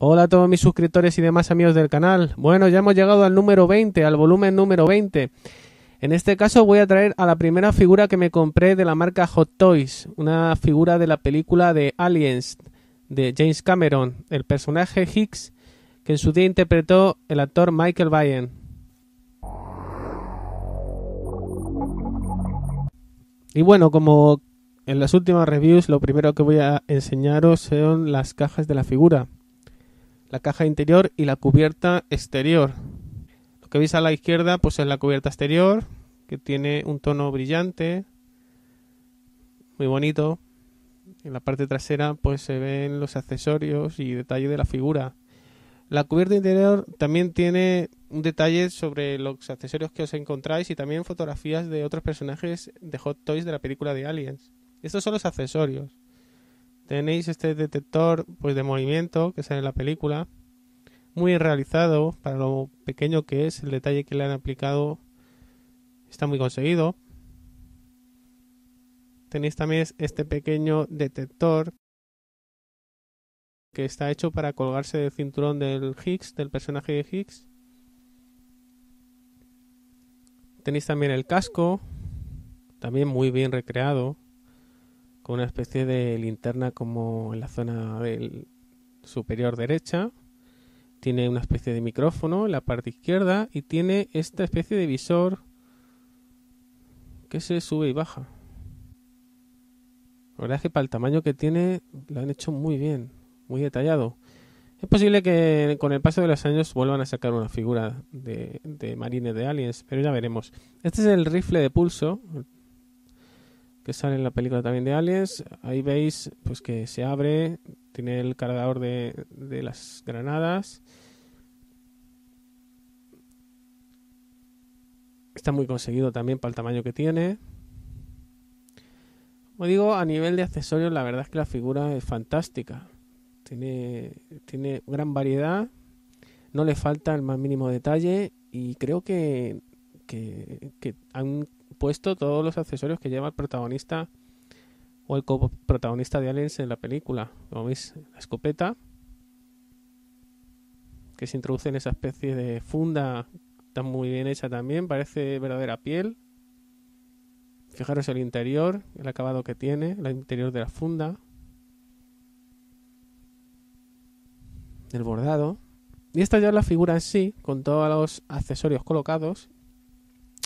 Hola a todos mis suscriptores y demás amigos del canal. Bueno, ya hemos llegado al número 20, al volumen número 20. En este caso voy a traer a la primera figura que me compré de la marca Hot Toys, una figura de la película de Aliens de James Cameron, el personaje Hicks que en su día interpretó el actor Michael Bayern. Y bueno, como en las últimas reviews, lo primero que voy a enseñaros son las cajas de la figura la caja interior y la cubierta exterior. Lo que veis a la izquierda pues es la cubierta exterior, que tiene un tono brillante, muy bonito. En la parte trasera pues se ven los accesorios y detalle de la figura. La cubierta interior también tiene un detalle sobre los accesorios que os encontráis y también fotografías de otros personajes de Hot Toys de la película de Aliens. Estos son los accesorios. Tenéis este detector pues de movimiento que sale en la película, muy realizado para lo pequeño que es, el detalle que le han aplicado está muy conseguido. Tenéis también este pequeño detector que está hecho para colgarse del cinturón del Higgs, del personaje de Higgs. Tenéis también el casco, también muy bien recreado una especie de linterna como en la zona del superior derecha. Tiene una especie de micrófono en la parte izquierda y tiene esta especie de visor que se sube y baja. La verdad es que para el tamaño que tiene lo han hecho muy bien, muy detallado. Es posible que con el paso de los años vuelvan a sacar una figura de, de marines de aliens, pero ya veremos. Este es el rifle de pulso, que sale en la película también de Aliens. Ahí veis pues que se abre, tiene el cargador de, las granadas. Está muy conseguido también para el tamaño que tiene. Como digo, a nivel de accesorios, la verdad es que la figura es fantástica. Tiene, tiene gran variedad, no le falta el más mínimo detalle y creo que, que, que puesto todos los accesorios que lleva el protagonista o el coprotagonista de Aliens en la película. Como veis, la escopeta, que se introduce en esa especie de funda, está muy bien hecha también, parece verdadera piel. Fijaros el interior, el acabado que tiene, el interior de la funda, el bordado. Y esta ya es la figura en sí, con todos los accesorios colocados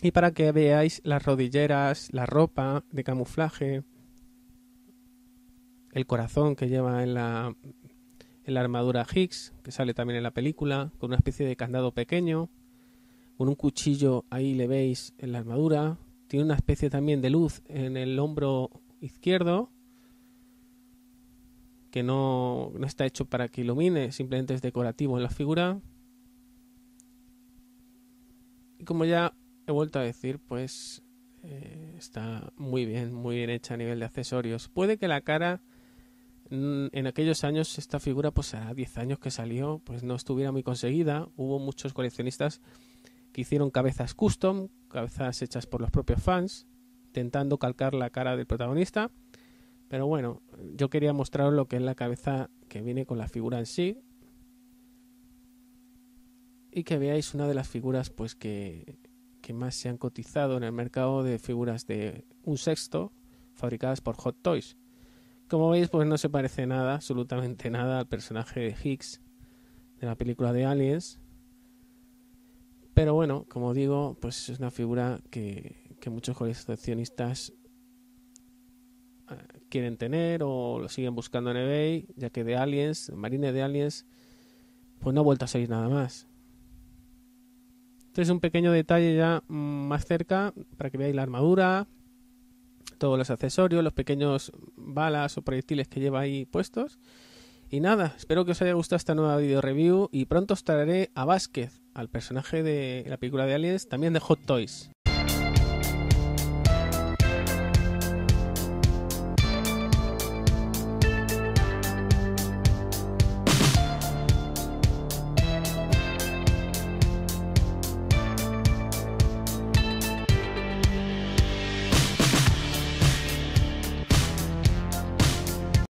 y para que veáis las rodilleras, la ropa de camuflaje, el corazón que lleva en la, armadura Higgs, que sale también en la película, con una especie de candado pequeño, con un cuchillo ahí le veis en la armadura, tiene una especie también de luz en el hombro izquierdo, que no, no está hecho para que ilumine, simplemente es decorativo en la figura. Y como ya vuelto a decir, pues eh, está muy bien, muy bien hecha a nivel de accesorios. Puede que la cara mm, en aquellos años esta figura, pues a 10 años que salió, pues no estuviera muy conseguida. Hubo muchos coleccionistas que hicieron cabezas custom, cabezas hechas por los propios fans, intentando calcar la cara del protagonista. Pero bueno, yo quería mostraros lo que es la cabeza que viene con la figura en sí. Y que veáis una de las figuras pues que que más se han cotizado en el mercado de figuras de un sexto fabricadas por Hot Toys. Como veis, pues no se parece nada, absolutamente nada, al personaje de Higgs de la película de Aliens. Pero bueno, como digo, pues es una figura que, muchos coleccionistas eh, quieren tener o lo siguen buscando en eBay, ya que de Aliens, Marine de Aliens, pues no ha vuelto a salir nada más es un pequeño detalle ya mm, más cerca para que veáis la armadura, todos los accesorios, los pequeños balas o proyectiles que lleva ahí puestos. Y nada, espero que os haya gustado esta nueva video review y pronto os traeré a Vázquez, al personaje de la película de Aliens, también de Hot Toys.